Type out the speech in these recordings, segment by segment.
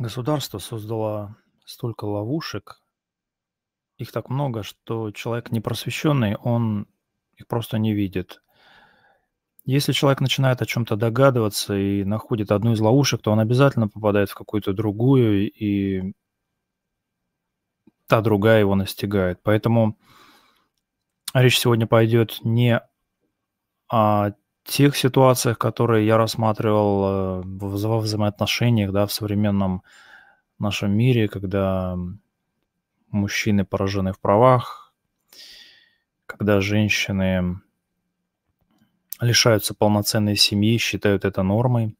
государство создало столько ловушек, их так много, что человек непросвещенный, он их просто не видит. Если человек начинает о чем-то догадываться и находит одну из ловушек, то он обязательно попадает в какую-то другую, и та другая его настигает. Поэтому речь сегодня пойдет не о тех ситуациях, которые я рассматривал э, во взаимоотношениях да, в современном нашем мире, когда мужчины поражены в правах, когда женщины лишаются полноценной семьи, считают это нормой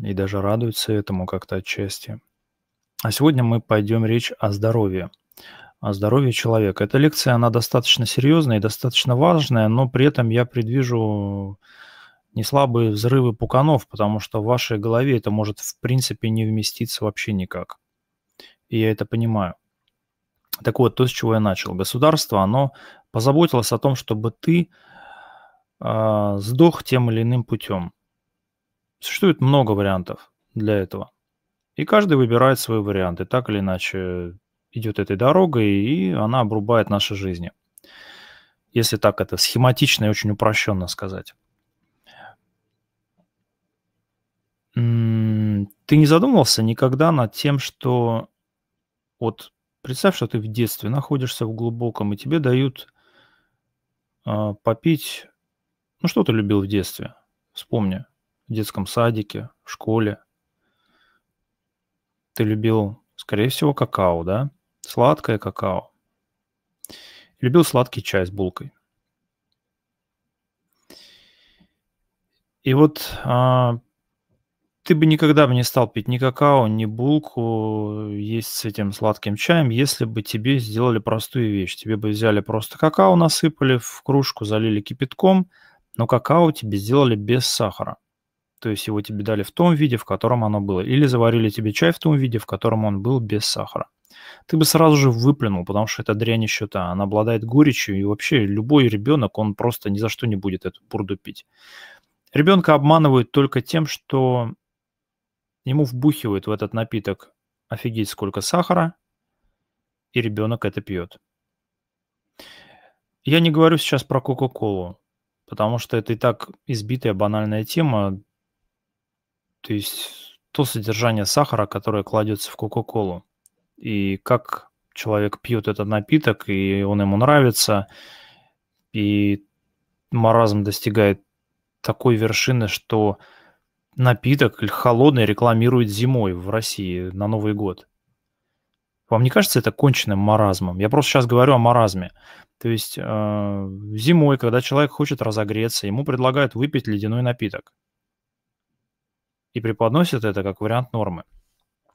и даже радуются этому как-то отчасти. А сегодня мы пойдем речь о здоровье – здоровье человека. Эта лекция, она достаточно серьезная и достаточно важная, но при этом я предвижу не слабые взрывы пуканов, потому что в вашей голове это может в принципе не вместиться вообще никак. И я это понимаю. Так вот, то, с чего я начал. Государство, оно позаботилось о том, чтобы ты э, сдох тем или иным путем. Существует много вариантов для этого. И каждый выбирает свой вариант. И так или иначе идет этой дорогой, и она обрубает наши жизни. Если так это схематично и очень упрощенно сказать. Ты не задумывался никогда над тем, что вот представь, что ты в детстве находишься в глубоком, и тебе дают э, попить, ну что ты любил в детстве? Вспомни, в детском садике, в школе. Ты любил, скорее всего, какао, да? сладкое какао. Любил сладкий чай с булкой. И вот а, ты бы никогда бы не стал пить ни какао, ни булку, есть с этим сладким чаем, если бы тебе сделали простую вещь. Тебе бы взяли просто какао, насыпали в кружку, залили кипятком, но какао тебе сделали без сахара. То есть его тебе дали в том виде, в котором оно было. Или заварили тебе чай в том виде, в котором он был без сахара ты бы сразу же выплюнул, потому что это дрянь еще-то, она обладает горечью, и вообще любой ребенок, он просто ни за что не будет эту бурду пить. Ребенка обманывают только тем, что ему вбухивают в этот напиток офигеть сколько сахара, и ребенок это пьет. Я не говорю сейчас про Кока-Колу, потому что это и так избитая банальная тема. То есть то содержание сахара, которое кладется в Кока-Колу и как человек пьет этот напиток, и он ему нравится, и маразм достигает такой вершины, что напиток холодный рекламирует зимой в России на Новый год. Вам не кажется это конченным маразмом? Я просто сейчас говорю о маразме. То есть э, зимой, когда человек хочет разогреться, ему предлагают выпить ледяной напиток. И преподносят это как вариант нормы.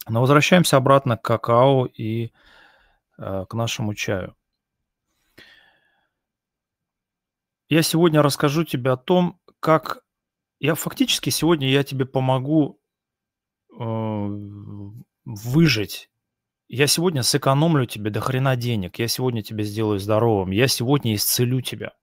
Но возвращаемся обратно к какао и э, к нашему чаю. Я сегодня расскажу тебе о том, как я фактически сегодня я тебе помогу э, выжить. Я сегодня сэкономлю тебе до хрена денег. Я сегодня тебя сделаю здоровым. Я сегодня исцелю тебя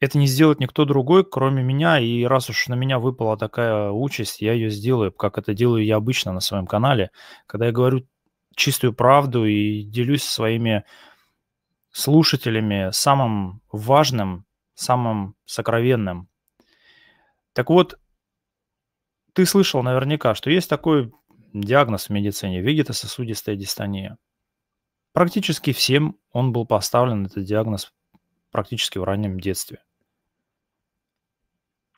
это не сделает никто другой, кроме меня, и раз уж на меня выпала такая участь, я ее сделаю, как это делаю я обычно на своем канале, когда я говорю чистую правду и делюсь со своими слушателями самым важным, самым сокровенным. Так вот, ты слышал наверняка, что есть такой диагноз в медицине – вегетососудистая дистония. Практически всем он был поставлен, этот диагноз, практически в раннем детстве.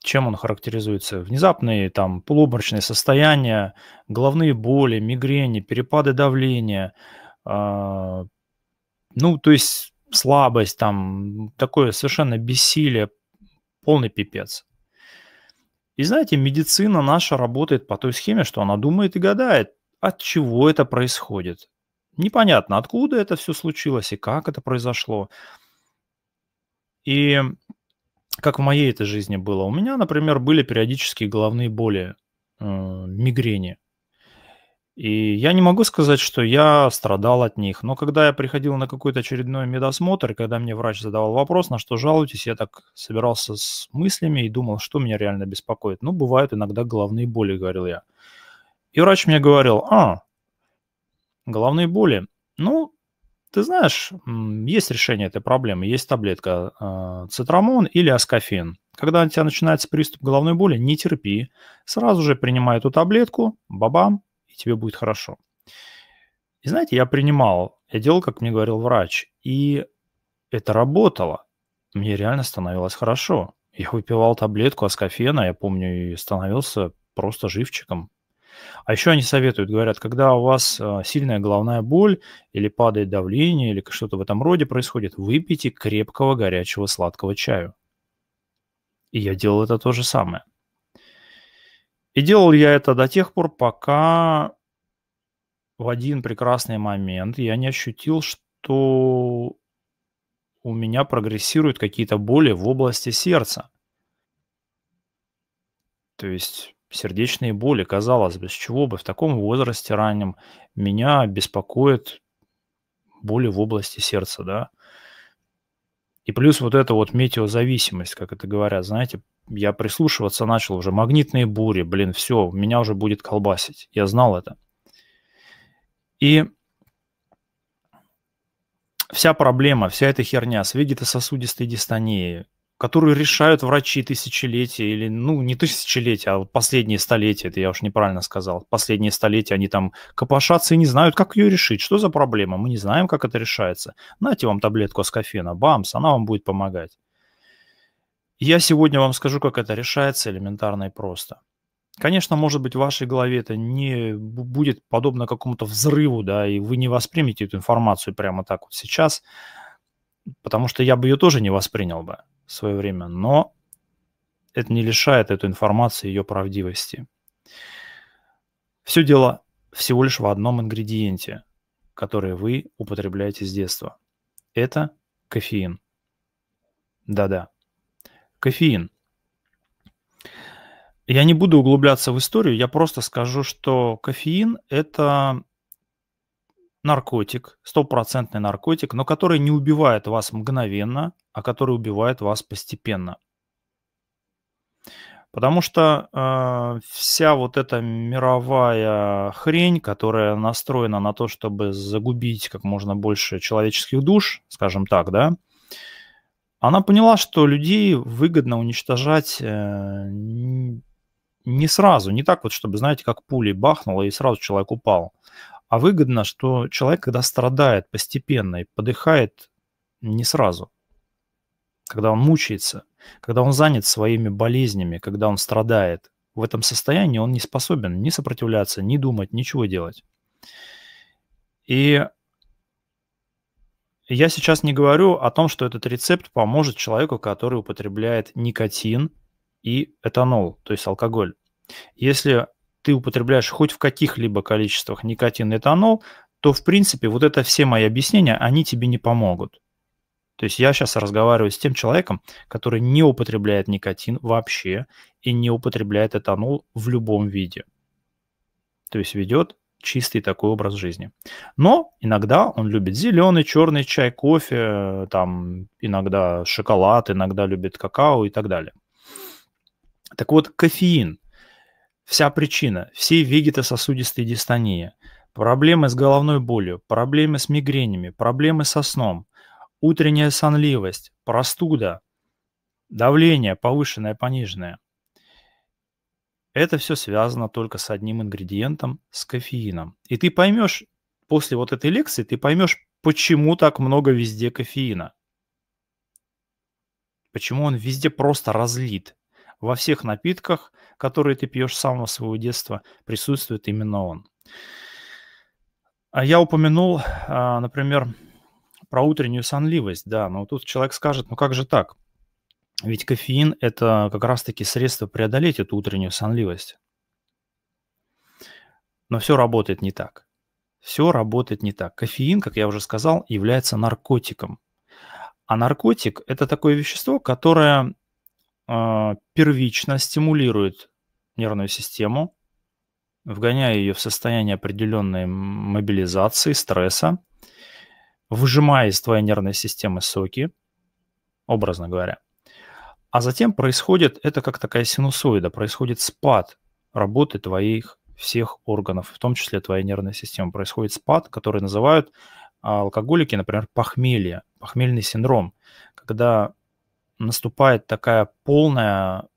Чем он характеризуется? Внезапные там полуобморочные состояния, головные боли, мигрени, перепады давления, э, ну, то есть слабость, там, такое совершенно бессилие, полный пипец. И знаете, медицина наша работает по той схеме, что она думает и гадает, от чего это происходит. Непонятно, откуда это все случилось и как это произошло. И как в моей этой жизни было. У меня, например, были периодические головные боли, э, мигрени. И я не могу сказать, что я страдал от них, но когда я приходил на какой-то очередной медосмотр, когда мне врач задавал вопрос, на что жалуетесь, я так собирался с мыслями и думал, что меня реально беспокоит. Ну, бывают иногда головные боли, говорил я. И врач мне говорил, а, головные боли, ну, ты знаешь, есть решение этой проблемы, есть таблетка а, цитрамон или аскофен. Когда у тебя начинается приступ головной боли, не терпи, сразу же принимай эту таблетку, бабам, и тебе будет хорошо. И знаете, я принимал, я делал, как мне говорил врач, и это работало. Мне реально становилось хорошо. Я выпивал таблетку аскофена, я помню, и становился просто живчиком, а еще они советуют, говорят, когда у вас э, сильная головная боль или падает давление или что-то в этом роде происходит, выпейте крепкого горячего сладкого чаю. И я делал это то же самое. И делал я это до тех пор, пока в один прекрасный момент я не ощутил, что у меня прогрессируют какие-то боли в области сердца. То есть сердечные боли, казалось бы, с чего бы в таком возрасте раннем меня беспокоит боли в области сердца, да. И плюс вот эта вот метеозависимость, как это говорят, знаете, я прислушиваться начал уже, магнитные бури, блин, все, меня уже будет колбасить, я знал это. И вся проблема, вся эта херня с вегетососудистой дистонией, которую решают врачи тысячелетия или, ну, не тысячелетия, а последние столетия, это я уж неправильно сказал, последние столетия они там копошатся и не знают, как ее решить, что за проблема, мы не знаем, как это решается. Нате вам таблетку аскофена, бамс, она вам будет помогать. Я сегодня вам скажу, как это решается элементарно и просто. Конечно, может быть, в вашей голове это не будет подобно какому-то взрыву, да, и вы не воспримете эту информацию прямо так вот сейчас, потому что я бы ее тоже не воспринял бы в свое время, но это не лишает эту информацию ее правдивости. Все дело всего лишь в одном ингредиенте, который вы употребляете с детства. Это кофеин. Да-да, кофеин. Я не буду углубляться в историю, я просто скажу, что кофеин – это наркотик, стопроцентный наркотик, но который не убивает вас мгновенно, а который убивает вас постепенно. Потому что э, вся вот эта мировая хрень, которая настроена на то, чтобы загубить как можно больше человеческих душ, скажем так, да, она поняла, что людей выгодно уничтожать э, не сразу, не так вот, чтобы, знаете, как пулей бахнуло и сразу человек упал, а выгодно, что человек, когда страдает постепенно и подыхает не сразу, когда он мучается, когда он занят своими болезнями, когда он страдает, в этом состоянии он не способен ни сопротивляться, ни думать, ничего делать. И я сейчас не говорю о том, что этот рецепт поможет человеку, который употребляет никотин и этанол, то есть алкоголь. Если ты употребляешь хоть в каких-либо количествах никотин и этанол, то, в принципе, вот это все мои объяснения, они тебе не помогут. То есть я сейчас разговариваю с тем человеком, который не употребляет никотин вообще и не употребляет этанол в любом виде. То есть ведет чистый такой образ жизни. Но иногда он любит зеленый, черный чай, кофе, там иногда шоколад, иногда любит какао и так далее. Так вот, кофеин Вся причина, все вегетососудистые дистонии, проблемы с головной болью, проблемы с мигренями, проблемы со сном, утренняя сонливость, простуда, давление повышенное, пониженное. Это все связано только с одним ингредиентом, с кофеином. И ты поймешь, после вот этой лекции, ты поймешь, почему так много везде кофеина. Почему он везде просто разлит. Во всех напитках – который ты пьешь с самого своего детства, присутствует именно он. А я упомянул, а, например, про утреннюю сонливость, да, но ну тут человек скажет, ну как же так? Ведь кофеин – это как раз-таки средство преодолеть эту утреннюю сонливость. Но все работает не так. Все работает не так. Кофеин, как я уже сказал, является наркотиком. А наркотик – это такое вещество, которое а, первично стимулирует нервную систему, вгоняя ее в состояние определенной мобилизации, стресса, выжимая из твоей нервной системы соки, образно говоря. А затем происходит, это как такая синусоида, происходит спад работы твоих всех органов, в том числе твоей нервной системы. Происходит спад, который называют а, алкоголики, например, похмелье, похмельный синдром, когда наступает такая полная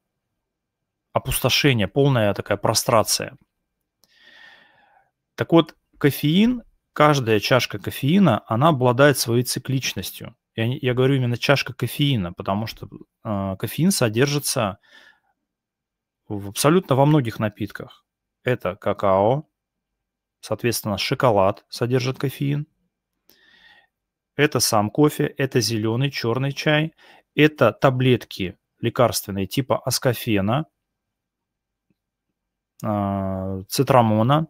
опустошение, полная такая прострация. Так вот, кофеин, каждая чашка кофеина, она обладает своей цикличностью. Я, я говорю именно чашка кофеина, потому что э, кофеин содержится в, абсолютно во многих напитках. Это какао, соответственно, шоколад содержит кофеин. Это сам кофе, это зеленый, черный чай, это таблетки лекарственные типа аскофена, а, цитрамона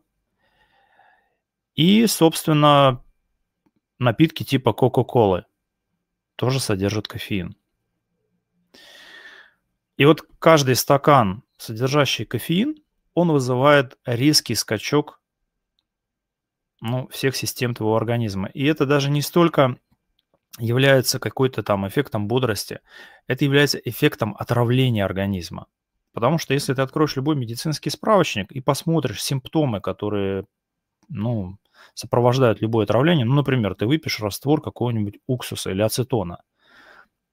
и, собственно, напитки типа Кока-Колы тоже содержат кофеин. И вот каждый стакан, содержащий кофеин, он вызывает резкий скачок ну, всех систем твоего организма. И это даже не столько является какой-то там эффектом бодрости, это является эффектом отравления организма. Потому что если ты откроешь любой медицинский справочник и посмотришь симптомы, которые ну, сопровождают любое отравление, ну, например, ты выпьешь раствор какого-нибудь уксуса или ацетона,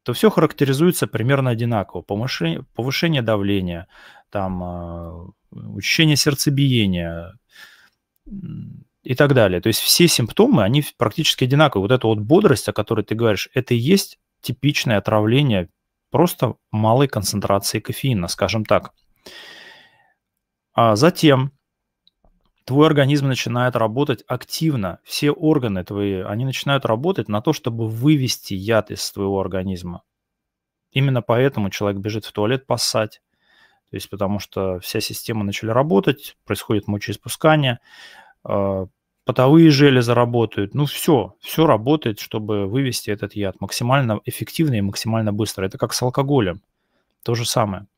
то все характеризуется примерно одинаково. Повышение, повышение давления, там, а, учащение сердцебиения, и так далее. То есть все симптомы, они практически одинаковые. Вот эта вот бодрость, о которой ты говоришь, это и есть типичное отравление просто малой концентрации кофеина, скажем так. А затем твой организм начинает работать активно, все органы твои, они начинают работать на то, чтобы вывести яд из твоего организма. Именно поэтому человек бежит в туалет поссать, то есть потому что вся система начали работать, происходит мочеиспускание, а, потовые железы работают. Ну, все, все работает, чтобы вывести этот яд максимально эффективно и максимально быстро. Это как с алкоголем. То же самое.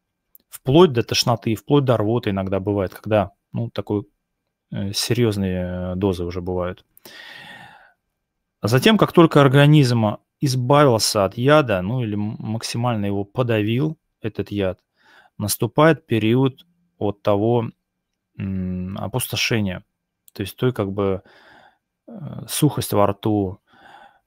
Вплоть до тошноты, вплоть до рвоты иногда бывает, когда ну, такой э, серьезные э, дозы уже бывают. затем, как только организм избавился от яда, ну или максимально его подавил, этот яд, наступает период от того опустошения – то есть той как бы э, сухость во рту,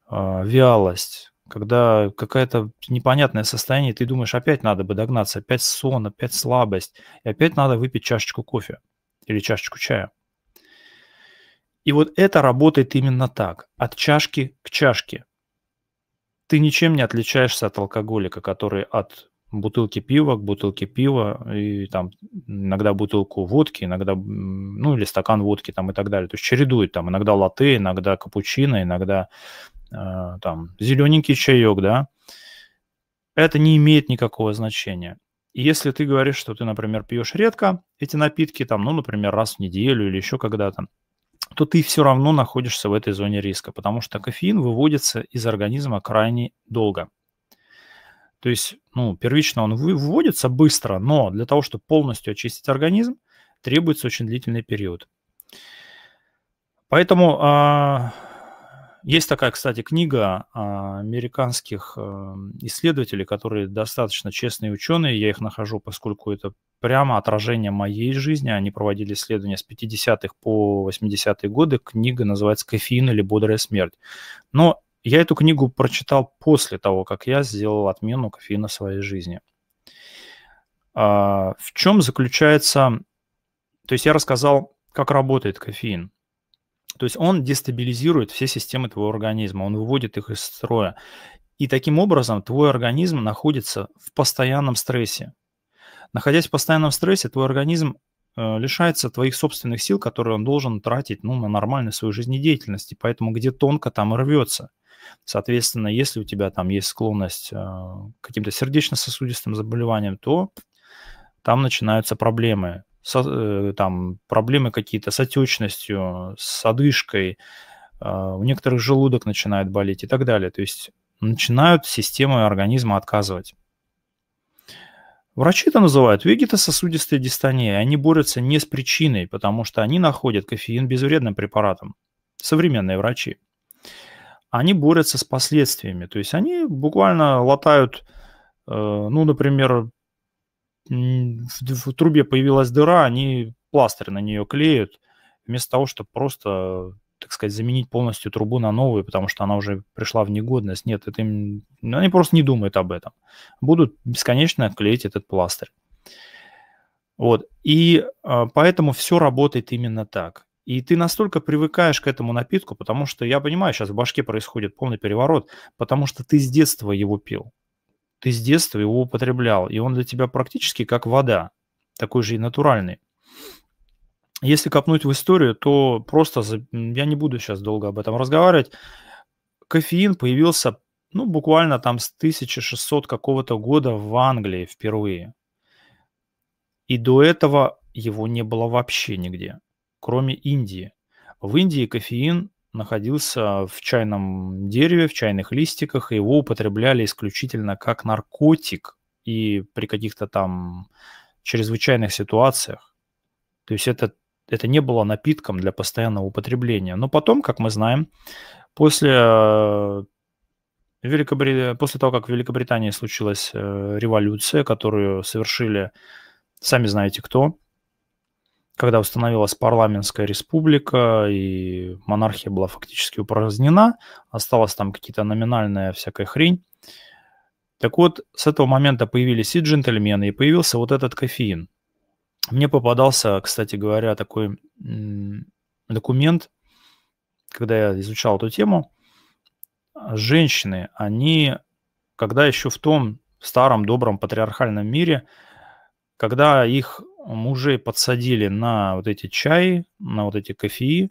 а, вялость, когда какое-то непонятное состояние, ты думаешь, опять надо бы догнаться, опять сон, опять слабость, и опять надо выпить чашечку кофе или чашечку чая. И вот это работает именно так, от чашки к чашке. Ты ничем не отличаешься от алкоголика, который от бутылки пива к бутылке пива, и там иногда бутылку водки, иногда, ну, или стакан водки там и так далее. То есть чередует там иногда латы, иногда капучино, иногда э, там зелененький чаек, да. Это не имеет никакого значения. если ты говоришь, что ты, например, пьешь редко эти напитки, там, ну, например, раз в неделю или еще когда-то, то ты все равно находишься в этой зоне риска, потому что кофеин выводится из организма крайне долго. То есть, ну, первично он выводится быстро, но для того, чтобы полностью очистить организм, требуется очень длительный период. Поэтому а, есть такая, кстати, книга а, американских э, исследователей, которые достаточно честные ученые. Я их нахожу, поскольку это прямо отражение моей жизни. Они проводили исследования с 50-х по 80-е годы. Книга называется «Кофеин или бодрая смерть». Но я эту книгу прочитал после того, как я сделал отмену кофеина в своей жизни. А, в чем заключается... То есть я рассказал, как работает кофеин. То есть он дестабилизирует все системы твоего организма, он выводит их из строя. И таким образом твой организм находится в постоянном стрессе. Находясь в постоянном стрессе, твой организм э, лишается твоих собственных сил, которые он должен тратить ну, на нормальную свою жизнедеятельность. И поэтому где тонко, там рвется. Соответственно, если у тебя там есть склонность э, к каким-то сердечно-сосудистым заболеваниям, то там начинаются проблемы. Со, э, там проблемы какие-то с отечностью, с одышкой, э, у некоторых желудок начинает болеть и так далее. То есть начинают системы организма отказывать. Врачи это называют вегетососудистые дистонии. Они борются не с причиной, потому что они находят кофеин безвредным препаратом. Современные врачи они борются с последствиями. То есть они буквально латают, э, ну, например, в, в трубе появилась дыра, они пластырь на нее клеят вместо того, чтобы просто, так сказать, заменить полностью трубу на новую, потому что она уже пришла в негодность. Нет, это им... Ну, они просто не думают об этом. Будут бесконечно клеить этот пластырь. Вот. И э, поэтому все работает именно так. И ты настолько привыкаешь к этому напитку, потому что, я понимаю, сейчас в башке происходит полный переворот, потому что ты с детства его пил. Ты с детства его употреблял, и он для тебя практически как вода, такой же и натуральный. Если копнуть в историю, то просто, за... я не буду сейчас долго об этом разговаривать, кофеин появился, ну, буквально там с 1600 какого-то года в Англии впервые. И до этого его не было вообще нигде кроме Индии. В Индии кофеин находился в чайном дереве, в чайных листиках, и его употребляли исключительно как наркотик и при каких-то там чрезвычайных ситуациях. То есть это, это не было напитком для постоянного употребления. Но потом, как мы знаем, после э, Великобрит... после того, как в Великобритании случилась э, революция, которую совершили, сами знаете кто, когда установилась парламентская республика, и монархия была фактически упразднена, осталась там какие-то номинальная всякая хрень. Так вот, с этого момента появились и джентльмены, и появился вот этот кофеин. Мне попадался, кстати говоря, такой документ, когда я изучал эту тему. Женщины, они, когда еще в том старом добром патриархальном мире, когда их мужей подсадили на вот эти чаи, на вот эти кофеи,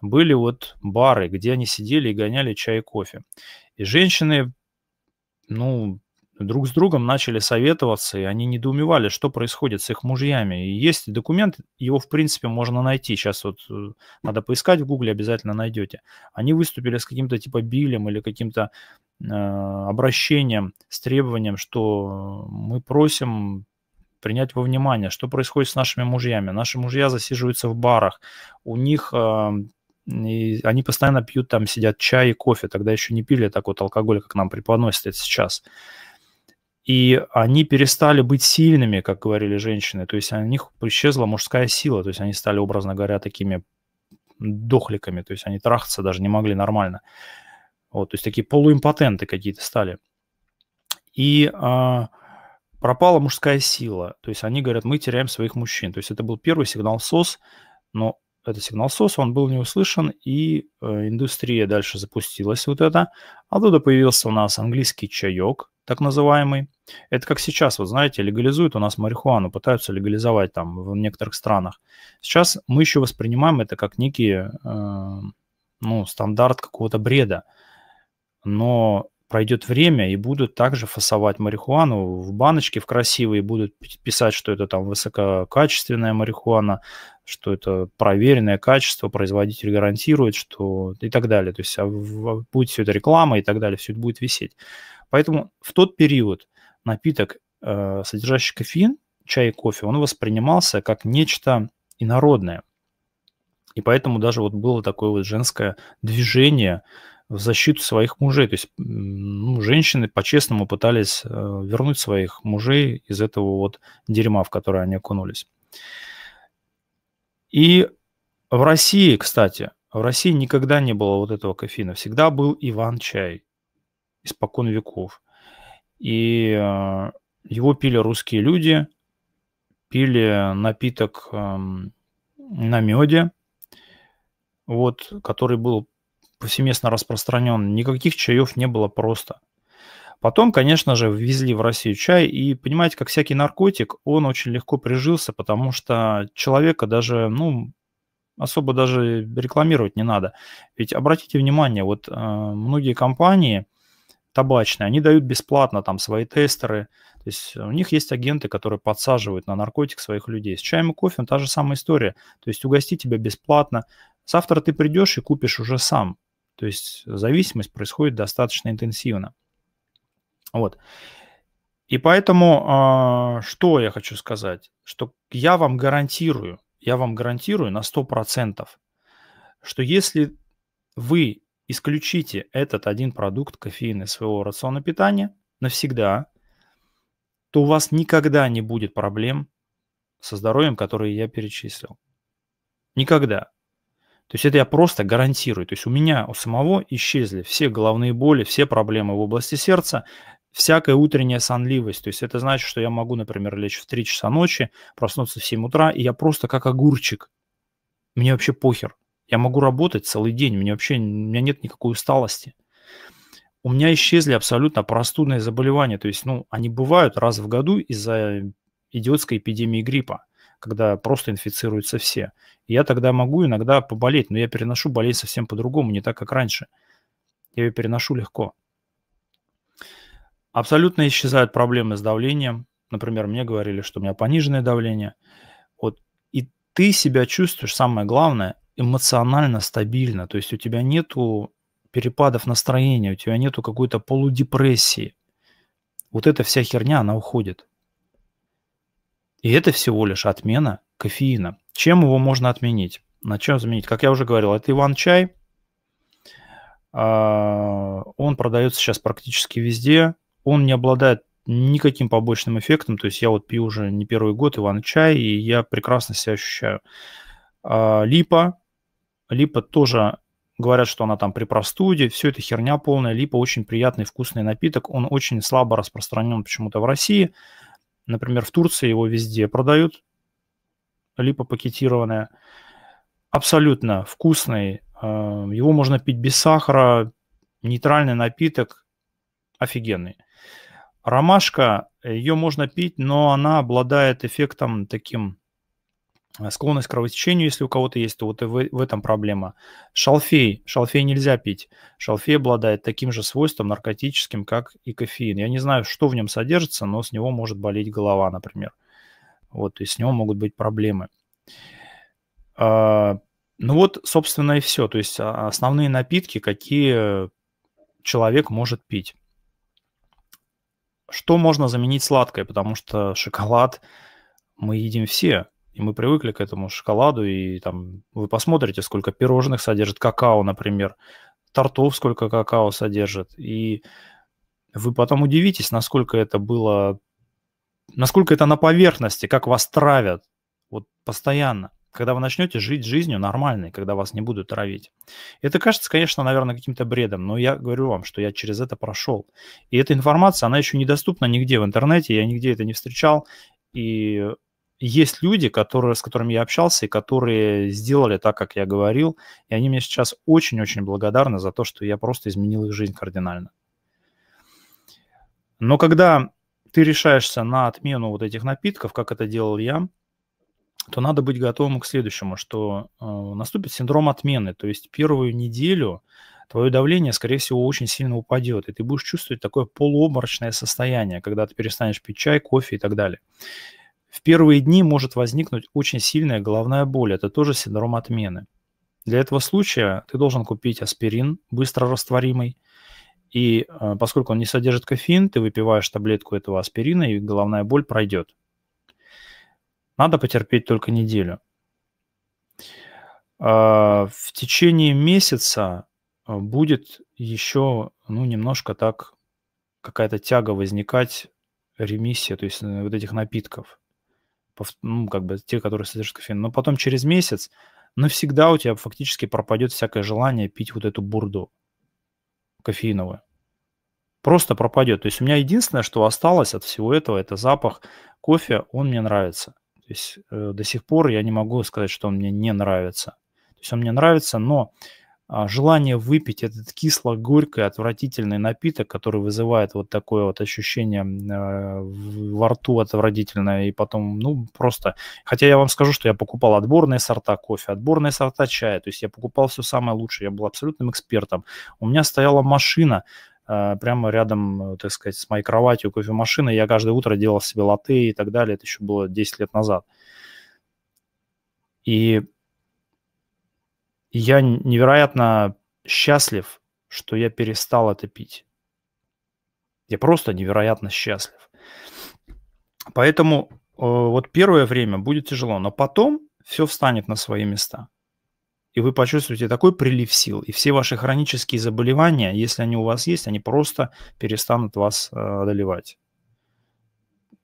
были вот бары, где они сидели и гоняли чай и кофе. И женщины, ну, друг с другом начали советоваться, и они недоумевали, что происходит с их мужьями. И есть документ, его, в принципе, можно найти. Сейчас вот э, надо поискать в Гугле, обязательно найдете. Они выступили с каким-то типа билем или каким-то э, обращением с требованием, что мы просим принять во внимание, что происходит с нашими мужьями. Наши мужья засиживаются в барах, у них э, они постоянно пьют, там сидят чай и кофе, тогда еще не пили так вот алкоголь, как нам преподносят это сейчас. И они перестали быть сильными, как говорили женщины, то есть у них исчезла мужская сила, то есть они стали, образно говоря, такими дохликами, то есть они трахаться даже не могли нормально. Вот, то есть такие полуимпотенты какие-то стали. И а, пропала мужская сила. То есть они говорят, мы теряем своих мужчин. То есть это был первый сигнал СОС, но это сигнал СОС, он был не услышан, и э, индустрия дальше запустилась вот это. Оттуда появился у нас английский чаек, так называемый. Это как сейчас, вот знаете, легализуют у нас марихуану, пытаются легализовать там в некоторых странах. Сейчас мы еще воспринимаем это как некий, э, ну, стандарт какого-то бреда. Но пройдет время и будут также фасовать марихуану в баночке в красивые, будут писать, что это там высококачественная марихуана, что это проверенное качество, производитель гарантирует, что и так далее. То есть а будет все это реклама и так далее, все это будет висеть. Поэтому в тот период напиток, э, содержащий кофеин, чай и кофе, он воспринимался как нечто инородное. И поэтому даже вот было такое вот женское движение – в защиту своих мужей. То есть ну, женщины по-честному пытались э, вернуть своих мужей из этого вот дерьма, в которое они окунулись. И в России, кстати, в России никогда не было вот этого кофеина. Всегда был Иван-чай испокон веков. И э, его пили русские люди, пили напиток эм, на меде, вот, который был повсеместно распространен, никаких чаев не было просто. Потом, конечно же, ввезли в Россию чай, и, понимаете, как всякий наркотик, он очень легко прижился, потому что человека даже, ну, особо даже рекламировать не надо. Ведь обратите внимание, вот э, многие компании табачные, они дают бесплатно там свои тестеры, то есть у них есть агенты, которые подсаживают на наркотик своих людей. С чаем и кофе та же самая история, то есть угости тебя бесплатно, завтра ты придешь и купишь уже сам, то есть зависимость происходит достаточно интенсивно. Вот. И поэтому, а, что я хочу сказать, что я вам гарантирую, я вам гарантирую на 100%, что если вы исключите этот один продукт кофеин из своего рациона питания навсегда, то у вас никогда не будет проблем со здоровьем, которые я перечислил. Никогда. То есть это я просто гарантирую. То есть у меня у самого исчезли все головные боли, все проблемы в области сердца, всякая утренняя сонливость. То есть это значит, что я могу, например, лечь в 3 часа ночи, проснуться в 7 утра, и я просто как огурчик. Мне вообще похер. Я могу работать целый день, мне вообще, у меня нет никакой усталости. У меня исчезли абсолютно простудные заболевания. То есть, ну, они бывают раз в году из-за идиотской эпидемии гриппа когда просто инфицируются все. И я тогда могу иногда поболеть, но я переношу болезнь совсем по-другому, не так, как раньше. Я ее переношу легко. Абсолютно исчезают проблемы с давлением. Например, мне говорили, что у меня пониженное давление. Вот. И ты себя чувствуешь, самое главное, эмоционально стабильно. То есть у тебя нету перепадов настроения, у тебя нету какой-то полудепрессии. Вот эта вся херня, она уходит. И это всего лишь отмена кофеина. Чем его можно отменить? На чем заменить? Как я уже говорил, это Иван-чай. А, он продается сейчас практически везде. Он не обладает никаким побочным эффектом. То есть я вот пью уже не первый год Иван-чай, и я прекрасно себя ощущаю. А, липа. Липа тоже говорят, что она там при простуде, все это херня полная. Липа очень приятный вкусный напиток, он очень слабо распространен почему-то в России. Например, в Турции его везде продают, липа пакетированная. Абсолютно вкусный. Эм, его можно пить без сахара. Нейтральный напиток. Офигенный. Ромашка, э, ее можно пить, но она обладает эффектом таким Э, склонность к кровотечению, если у кого-то есть, то вот и в, в этом проблема. Шалфей. Шалфей нельзя пить. Шалфей обладает таким же свойством наркотическим, как и кофеин. Я не знаю, что в нем содержится, но с него может болеть голова, например. Вот, и с него могут быть проблемы. А, ну вот, собственно, и все. То есть а, основные напитки, какие человек может пить. Что можно заменить сладкое? Потому что шоколад мы едим все – и мы привыкли к этому шоколаду, и там вы посмотрите, сколько пирожных содержит какао, например, тортов сколько какао содержит, и вы потом удивитесь, насколько это было, насколько это на поверхности, как вас травят вот постоянно, когда вы начнете жить жизнью нормальной, когда вас не будут травить. Это кажется, конечно, наверное, каким-то бредом, но я говорю вам, что я через это прошел. И эта информация, она еще недоступна нигде в интернете, я нигде это не встречал, и есть люди, которые, с которыми я общался и которые сделали так, как я говорил, и они мне сейчас очень-очень благодарны за то, что я просто изменил их жизнь кардинально. Но когда ты решаешься на отмену вот этих напитков, как это делал я, то надо быть готовым к следующему, что э, наступит синдром отмены. То есть первую неделю твое давление, скорее всего, очень сильно упадет, и ты будешь чувствовать такое полуобморочное состояние, когда ты перестанешь пить чай, кофе и так далее. В первые дни может возникнуть очень сильная головная боль, это тоже синдром отмены. Для этого случая ты должен купить аспирин, быстрорастворимый, и э, поскольку он не содержит кофеин, ты выпиваешь таблетку этого аспирина, и головная боль пройдет. Надо потерпеть только неделю. А, в течение месяца э, будет еще ну, немножко так какая-то тяга возникать, ремиссия, то есть э, вот этих напитков ну, как бы те, которые содержат кофеин. Но потом через месяц навсегда у тебя фактически пропадет всякое желание пить вот эту бурду кофеиновую. Просто пропадет. То есть у меня единственное, что осталось от всего этого, это запах кофе, он мне нравится. То есть э, до сих пор я не могу сказать, что он мне не нравится. То есть он мне нравится, но а, желание выпить этот кисло-горький, отвратительный напиток, который вызывает вот такое вот ощущение э, во рту отвратительное, и потом, ну, просто... Хотя я вам скажу, что я покупал отборные сорта кофе, отборные сорта чая, то есть я покупал все самое лучшее, я был абсолютным экспертом. У меня стояла машина, э, прямо рядом, так сказать, с моей кроватью кофемашина, я каждое утро делал себе латте и так далее, это еще было 10 лет назад. И я невероятно счастлив, что я перестал это пить. Я просто невероятно счастлив. Поэтому э, вот первое время будет тяжело, но потом все встанет на свои места. И вы почувствуете такой прилив сил, и все ваши хронические заболевания, если они у вас есть, они просто перестанут вас э, одолевать.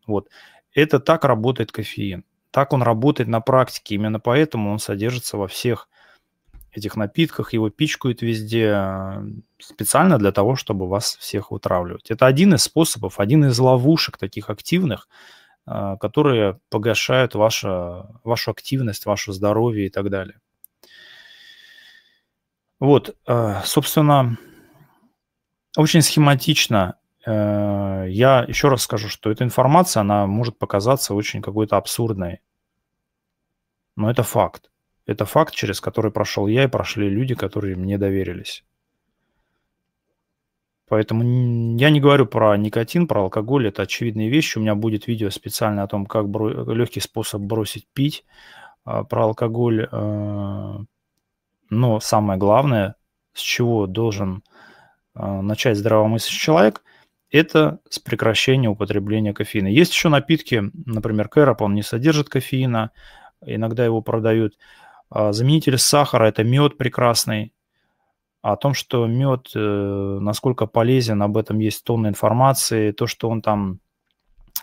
Вот. Это так работает кофеин. Так он работает на практике. Именно поэтому он содержится во всех этих напитках, его пичкают везде э, специально для того, чтобы вас всех утравливать. Это один из способов, один из ловушек таких активных, э, которые погашают ваше, вашу активность, ваше здоровье и так далее. Вот, э, собственно, очень схематично. Я еще раз скажу, что эта информация, она может показаться очень какой-то абсурдной. Но это факт. Это факт, через который прошел я и прошли люди, которые мне доверились. Поэтому я не говорю про никотин, про алкоголь, это очевидные вещи. У меня будет видео специально о том, как бро... легкий способ бросить пить, а, про алкоголь. А... Но самое главное, с чего должен а, начать здравомыслящий человек, это с прекращения употребления кофеина. Есть еще напитки, например, кэроп, он не содержит кофеина, иногда его продают. А, заменитель сахара – это мед прекрасный. А о том, что мед, э, насколько полезен, об этом есть тонна информации. То, что он там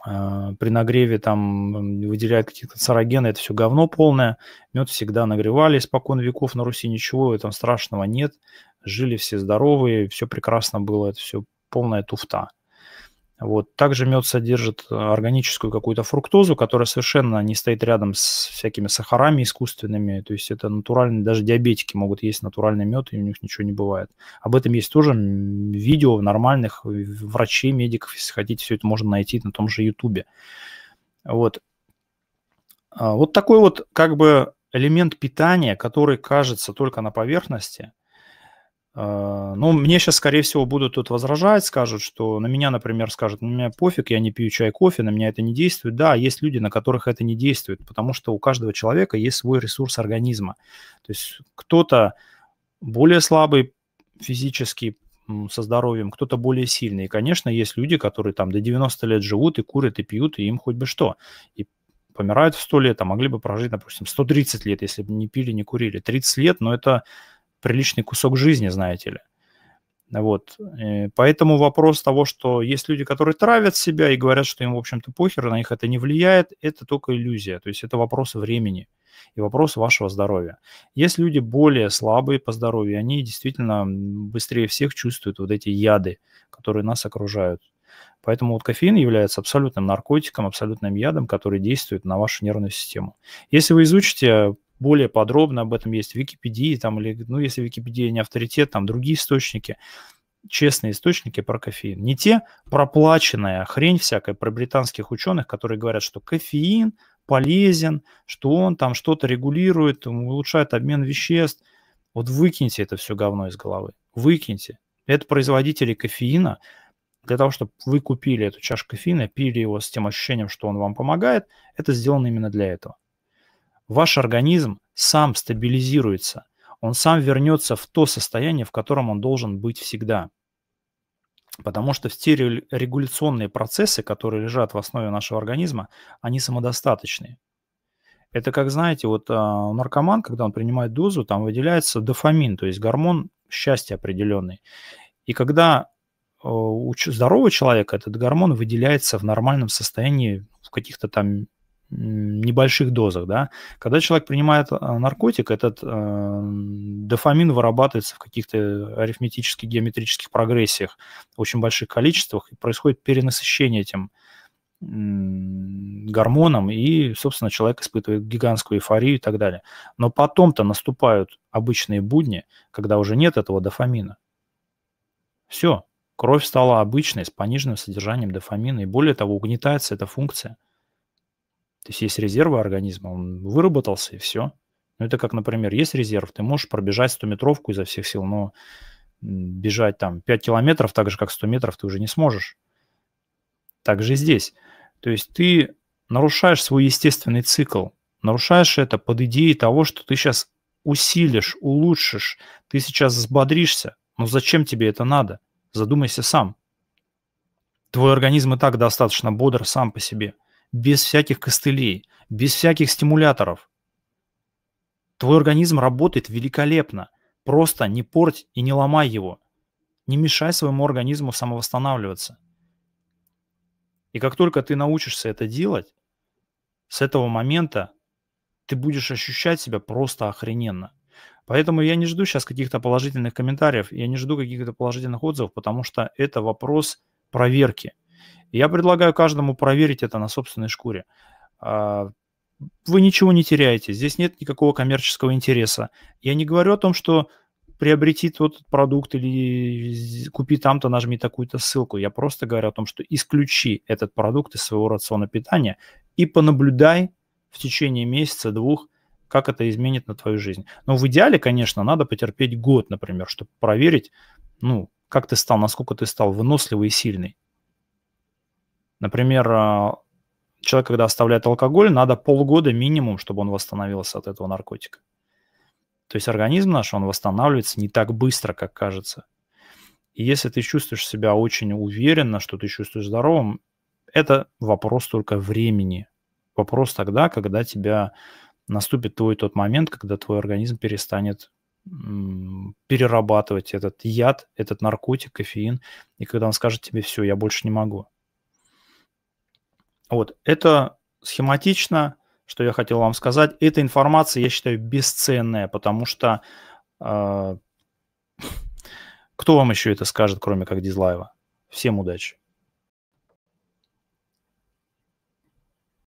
э, при нагреве там выделяет какие-то канцерогены, это все говно полное. Мед всегда нагревали испокон веков на Руси, ничего этом страшного нет. Жили все здоровые, все прекрасно было, это все полная туфта. Вот. Также мед содержит э, органическую какую-то фруктозу, которая совершенно не стоит рядом с всякими сахарами искусственными. То есть это натуральный, даже диабетики могут есть натуральный мед, и у них ничего не бывает. Об этом есть тоже видео нормальных э, врачей, медиков, если хотите, все это можно найти на том же Ютубе. Вот. А, вот такой вот как бы элемент питания, который кажется только на поверхности – а, ну, мне сейчас, скорее всего, будут тут возражать, скажут, что на меня, например, скажут, на «Ну, меня пофиг, я не пью чай, кофе, на меня это не действует. Да, есть люди, на которых это не действует, потому что у каждого человека есть свой ресурс организма. То есть кто-то более слабый физически со здоровьем, кто-то более сильный. И, конечно, есть люди, которые там до 90 лет живут и курят, и пьют, и им хоть бы что. И помирают в 100 лет, а могли бы прожить, допустим, 130 лет, если бы не пили, не курили. 30 лет, но ну, это приличный кусок жизни, знаете ли. Вот. И э, поэтому вопрос того, что есть люди, которые травят себя и говорят, что им, в общем-то, похер, на них это не влияет, это только иллюзия. То есть это вопрос времени и вопрос вашего здоровья. Есть люди более слабые по здоровью, они действительно быстрее всех чувствуют вот эти яды, которые нас окружают. Поэтому вот кофеин является абсолютным наркотиком, абсолютным ядом, который действует на вашу нервную систему. Если вы изучите более подробно об этом есть в Википедии, там, или, ну, если Википедия не авторитет, там другие источники, честные источники про кофеин. Не те проплаченная хрень всякая про британских ученых, которые говорят, что кофеин полезен, что он там что-то регулирует, улучшает обмен веществ. Вот выкиньте это все говно из головы. Выкиньте. Это производители кофеина. Для того, чтобы вы купили эту чашку кофеина, пили его с тем ощущением, что он вам помогает, это сделано именно для этого. Ваш организм сам стабилизируется, он сам вернется в то состояние, в котором он должен быть всегда. Потому что все регуляционные процессы, которые лежат в основе нашего организма, они самодостаточные. Это как, знаете, вот а, наркоман, когда он принимает дозу, там выделяется дофамин, то есть гормон счастья определенный. И когда а, у здорового человека этот гормон выделяется в нормальном состоянии в каких-то там небольших дозах, да. Когда человек принимает э, наркотик, этот э, дофамин вырабатывается в каких-то арифметических, геометрических прогрессиях, в очень больших количествах, и происходит перенасыщение этим э, гормоном, и, собственно, человек испытывает гигантскую эйфорию и так далее. Но потом-то наступают обычные будни, когда уже нет этого дофамина. Все, кровь стала обычной, с пониженным содержанием дофамина, и более того, угнетается эта функция – то есть есть резервы организма, он выработался и все. Но ну, это как, например, есть резерв, ты можешь пробежать 100-метровку изо всех сил, но бежать там 5 километров, так же, как 100 метров, ты уже не сможешь. Так же здесь. То есть ты нарушаешь свой естественный цикл, нарушаешь это под идеей того, что ты сейчас усилишь, улучшишь, ты сейчас взбодришься, но зачем тебе это надо? Задумайся сам. Твой организм и так достаточно бодр сам по себе – без всяких костылей, без всяких стимуляторов. Твой организм работает великолепно. Просто не порть и не ломай его. Не мешай своему организму самовосстанавливаться. И как только ты научишься это делать, с этого момента ты будешь ощущать себя просто охрененно. Поэтому я не жду сейчас каких-то положительных комментариев, я не жду каких-то положительных отзывов, потому что это вопрос проверки – я предлагаю каждому проверить это на собственной шкуре. А, вы ничего не теряете, здесь нет никакого коммерческого интереса. Я не говорю о том, что приобрети тот продукт или купи там-то, нажми такую-то ссылку. Я просто говорю о том, что исключи этот продукт из своего рациона питания и понаблюдай в течение месяца-двух, как это изменит на твою жизнь. Но в идеале, конечно, надо потерпеть год, например, чтобы проверить, ну, как ты стал, насколько ты стал выносливый и сильный. Например, а, человек, когда оставляет алкоголь, надо полгода минимум, чтобы он восстановился от этого наркотика. То есть организм наш, он восстанавливается не так быстро, как кажется. И если ты чувствуешь себя очень уверенно, что ты чувствуешь здоровым, это вопрос только времени. Вопрос тогда, когда тебя наступит твой тот момент, когда твой организм перестанет перерабатывать этот яд, этот наркотик, кофеин, и когда он скажет тебе, все, я больше не могу. Вот, это схематично, что я хотел вам сказать. Эта информация, я считаю, бесценная, потому что э, кто вам еще это скажет, кроме как Дизлаева? Всем удачи!